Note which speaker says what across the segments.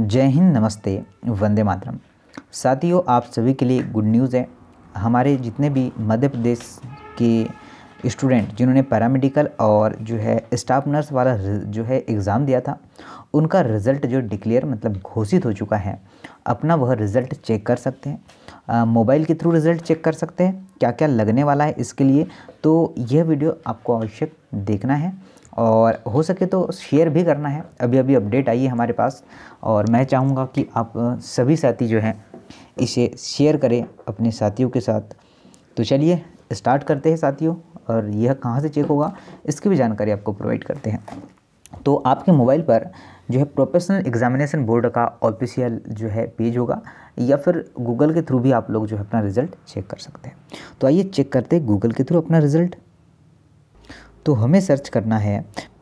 Speaker 1: जय हिंद नमस्ते वंदे मातरम साथियों आप सभी के लिए गुड न्यूज़ है हमारे जितने भी मध्य प्रदेश के स्टूडेंट जिन्होंने पैरामेडिकल और जो है स्टाफ नर्स वाला जो है एग्ज़ाम दिया था उनका रिज़ल्ट जो डिक्लेयर मतलब घोषित हो चुका है अपना वह रिज़ल्ट चेक कर सकते हैं मोबाइल के थ्रू रिज़ल्ट चेक कर सकते हैं क्या क्या लगने वाला है इसके लिए तो यह वीडियो आपको आवश्यक देखना है और हो सके तो शेयर भी करना है अभी अभी अपडेट आई है हमारे पास और मैं चाहूँगा कि आप सभी साथी जो हैं इसे शेयर करें अपने साथियों के साथ तो चलिए स्टार्ट करते हैं साथियों और यह कहाँ से चेक होगा इसकी भी जानकारी आपको प्रोवाइड करते हैं तो आपके मोबाइल पर जो है प्रोफेशनल एग्जामिनेशन बोर्ड का ऑफिशियल जो है पेज होगा या फिर गूगल के थ्रू भी आप लोग जो है अपना रिज़ल्ट चेक कर सकते हैं तो आइए चेक करते हैं गूगल के थ्रू अपना रिज़ल्ट तो हमें सर्च करना है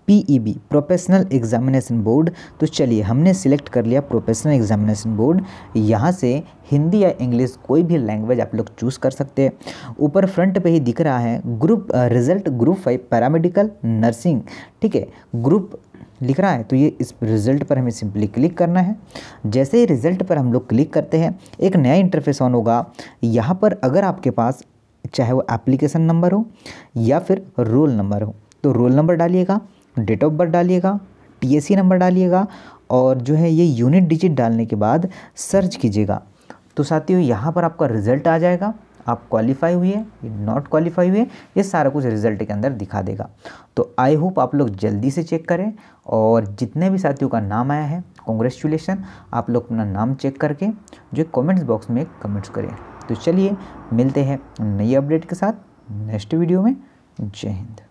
Speaker 1: P E B professional examination board तो चलिए हमने सिलेक्ट कर लिया प्रोफेशनल एग्जामिनेशन बोर्ड यहाँ से हिंदी या इंग्लिश कोई भी लैंग्वेज आप लोग चूज़ कर सकते हैं ऊपर फ्रंट पे ही दिख रहा है group result group five paramedical nursing ठीक है ग्रुप लिख रहा है तो ये इस रिज़ल्ट पर हमें सिंपली क्लिक करना है जैसे ही रिज़ल्ट पर हम लोग क्लिक करते हैं एक नया इंटरफेस ऑन होगा यहाँ पर अगर आपके पास चाहे वो एप्लीकेशन नंबर हो या फिर रोल नंबर हो तो रोल नंबर डालिएगा डेट ऑफ बर्थ डालिएगा टीएससी नंबर डालिएगा और जो है ये यूनिट डिजिट डालने के बाद सर्च कीजिएगा तो साथियों यहाँ पर आपका रिजल्ट आ जाएगा आप क्वालिफाई हुए नॉट क्वालिफाई हुए ये सारा कुछ रिजल्ट के अंदर दिखा देगा तो आई होप आप लोग जल्दी से चेक करें और जितने भी साथियों का नाम आया है कॉन्ग्रेचुलेसन आप लोग अपना नाम चेक करके जो कमेंट्स बॉक्स में कमेंट्स करें तो चलिए मिलते हैं नई अपडेट के साथ नेक्स्ट वीडियो में जय हिंद